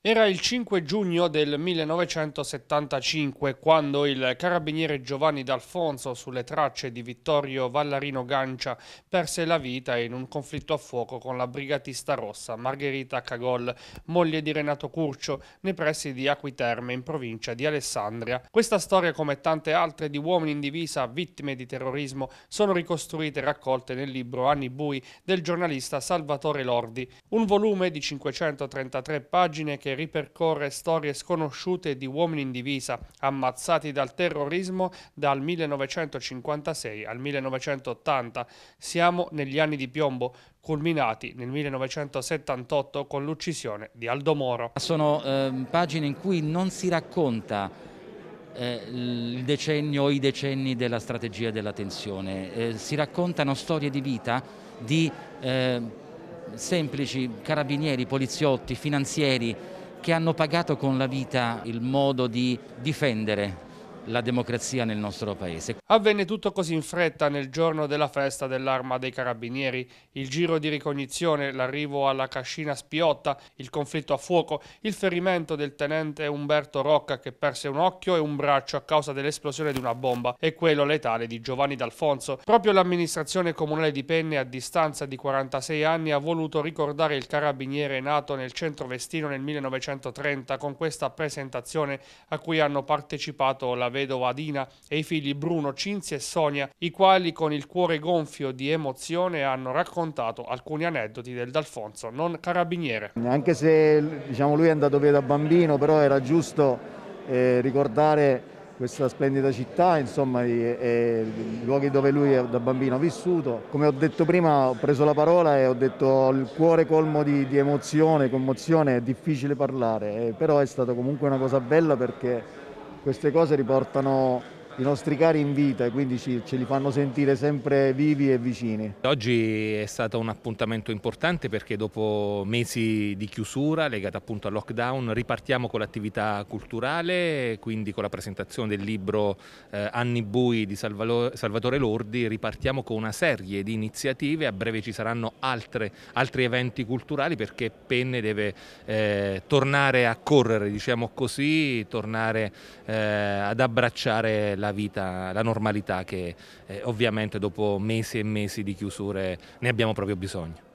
Era il 5 giugno del 1975 quando il carabiniere Giovanni D'Alfonso sulle tracce di Vittorio Vallarino Gancia perse la vita in un conflitto a fuoco con la brigatista rossa Margherita Cagol, moglie di Renato Curcio, nei pressi di Acquiterme in provincia di Alessandria. Questa storia come tante altre di uomini in divisa vittime di terrorismo sono ricostruite e raccolte nel libro Anni Bui del giornalista Salvatore Lordi, un volume di 533 pagine che che ripercorre storie sconosciute di uomini in divisa ammazzati dal terrorismo dal 1956 al 1980. Siamo negli anni di piombo, culminati nel 1978 con l'uccisione di Aldo Moro. Sono eh, pagine in cui non si racconta eh, il decennio o i decenni della strategia della tensione. Eh, si raccontano storie di vita di eh, semplici carabinieri, poliziotti, finanzieri che hanno pagato con la vita il modo di difendere la democrazia nel nostro paese. Avvenne tutto così in fretta nel giorno della festa dell'arma dei carabinieri, il giro di ricognizione, l'arrivo alla cascina Spiotta, il conflitto a fuoco, il ferimento del tenente Umberto Rocca che perse un occhio e un braccio a causa dell'esplosione di una bomba e quello letale di Giovanni D'Alfonso. Proprio l'amministrazione comunale di Penne a distanza di 46 anni ha voluto ricordare il carabiniere nato nel centro vestino nel 1930 con questa presentazione a cui hanno partecipato la vedova Dina e i figli Bruno, Cinzia e Sonia, i quali con il cuore gonfio di emozione hanno raccontato alcuni aneddoti del D'Alfonso, non carabiniere. Anche se diciamo, lui è andato via da bambino, però era giusto eh, ricordare questa splendida città, insomma, e, i luoghi dove lui da bambino ha vissuto. Come ho detto prima, ho preso la parola e ho detto il cuore colmo di, di emozione, commozione, è difficile parlare, eh, però è stata comunque una cosa bella perché queste cose riportano i nostri cari in vita e quindi ci, ce li fanno sentire sempre vivi e vicini. Oggi è stato un appuntamento importante perché dopo mesi di chiusura legata appunto al lockdown ripartiamo con l'attività culturale, quindi con la presentazione del libro eh, Anni Bui di Salvatore Lordi, ripartiamo con una serie di iniziative, a breve ci saranno altre, altri eventi culturali perché Penne deve eh, tornare a correre, diciamo così, tornare eh, ad abbracciare la la vita, la normalità che eh, ovviamente dopo mesi e mesi di chiusure ne abbiamo proprio bisogno.